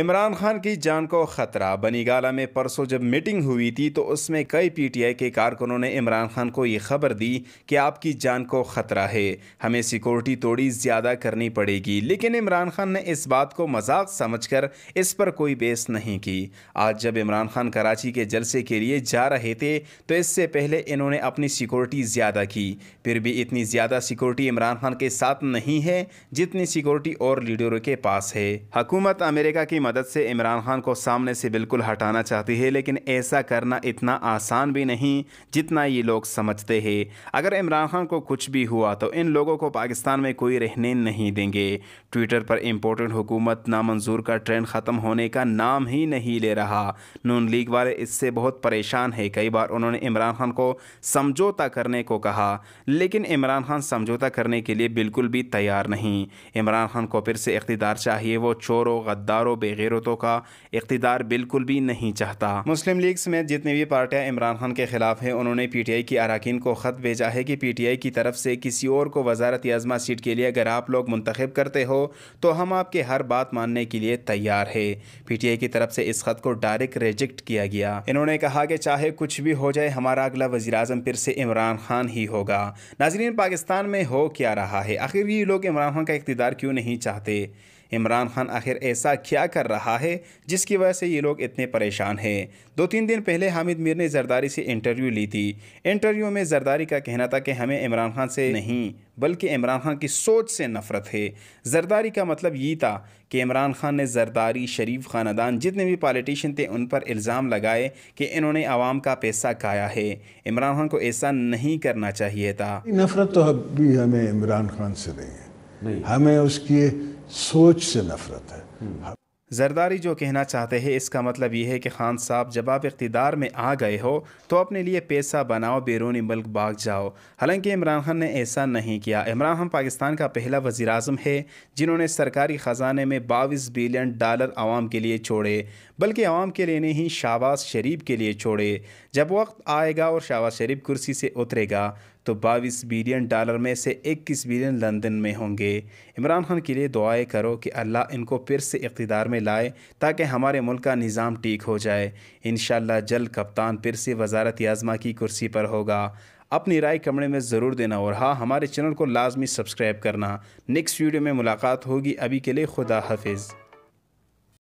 इमरान खान की जान को खतरा बनीगाला में परसों जब मीटिंग हुई थी तो उसमें कई पीटीआई के कारकुनों ने इमरान खान को ये खबर दी कि आपकी जान को खतरा है हमें सिक्योरिटी थोड़ी ज़्यादा करनी पड़ेगी लेकिन इमरान खान ने इस बात को मजाक समझकर इस पर कोई बेस नहीं की आज जब इमरान खान कराची के जलसे के लिए जा रहे थे तो इससे पहले इन्होंने अपनी सिक्योरिटी ज़्यादा की फिर भी इतनी ज़्यादा सिक्योरिटी इमरान खान के साथ नहीं है जितनी सिक्योरिटी और लीडरों के पास है हकूमत अमेरिका की मदद से इमरान खान को सामने से बिल्कुल हटाना चाहती है लेकिन ऐसा करना इतना आसान भी नहीं जितना ये लोग समझते हैं अगर इमरान खान को कुछ भी हुआ तो इन लोगों को पाकिस्तान में कोई रहने नहीं देंगे ट्विटर पर इम्पोर्टेंट हुकूमत नामंजूर का ट्रेंड ख़त्म होने का नाम ही नहीं ले रहा नून लीग वाले इससे बहुत परेशान है कई बार उन्होंने इमरान खान को समझौता करने को कहा लेकिन इमरान खान समझौता करने के लिए बिल्कुल भी तैयार नहीं इमरान खान को फिर से इकतदार चाहिए वो चोरों गद्दारों बे गैरतों का इकतदार बिल्कुल भी नहीं चाहता मुस्लिम लीग समेत जितनी भी पार्टियाँ इमरान खान के खिलाफ हैं उन्होंने पी टी आई की अरकान को ख़त भेजा है कि पी टी आई की तरफ से किसी और को वजारत आजमा सीट के लिए अगर आप लोग मंतखब करते हो तो हम आपके हर बात मानने के लिए तैयार है पी टी आई की तरफ से इस खत को डायरेक्ट रिजेक्ट किया गया इन्होंने कहा कि चाहे कुछ भी हो जाए हमारा अगला वजी अजम फिर से इमरान खान ही होगा नाजरीन पाकिस्तान में हो क्या रहा है आखिर ये लोग इमरान खान का इकतदार क्यों नहीं चाहते इमरान खान आखिर ऐसा क्या कर रहा है जिसकी वजह से ये लोग इतने परेशान हैं दो तीन दिन पहले हामिद मीर ने जरदारी से इंटरव्यू ली थी इंटरव्यू में जरदारी का कहना था कि हमें इमरान खान से नहीं बल्कि इमरान खान की सोच से नफरत है जरदारी का मतलब ये था कि इमरान खान ने जरदारी शरीफ ख़ानदान जितने भी पॉलिटिशियन थे उन पर इल्ज़ाम लगाए कि इन्होंने आवाम का पैसा खाया है इमरान खान को ऐसा नहीं करना चाहिए था नफरत तो अब भी हमें इमरान खान से नहीं है हमें उसकी सोच से नफरत है जरदारी जो कहना चाहते हैं इसका मतलब ये है कि खान साहब जब आप इकतदार में आ गए हो तो अपने लिए पैसा बनाओ बैरूनी मुल्क भाग जाओ हालांकि इमरान खान ने ऐसा नहीं किया इमरान खान पाकिस्तान का पहला वजी अजम है जिन्होंने सरकारी ख़जाने में बाईस बिलियन डॉलर आवाम के लिए छोड़े बल्कि आवाम के लिए नहीं शाहबाज शरीफ के लिए छोड़े जब वक्त आएगा और शाहबाज शरीफ कुर्सी से उतरेगा तो बाईस बिलियन डॉलर में से इक्कीस बिलियन लंदन में होंगे इमरान खान के लिए दुआएं करो कि अल्लाह इनको फिर से इकतदार में लाए ताकि हमारे मुल्क का निज़ाम ठीक हो जाए इन जल्द कप्तान फिर से वजारत आज़मा की कुर्सी पर होगा अपनी राय कमरे में ज़रूर देना और हाँ हमारे चैनल को लाजमी सब्सक्राइब करना नेक्स्ट वीडियो में मुलाकात होगी अभी के लिए खुदा हाफिज़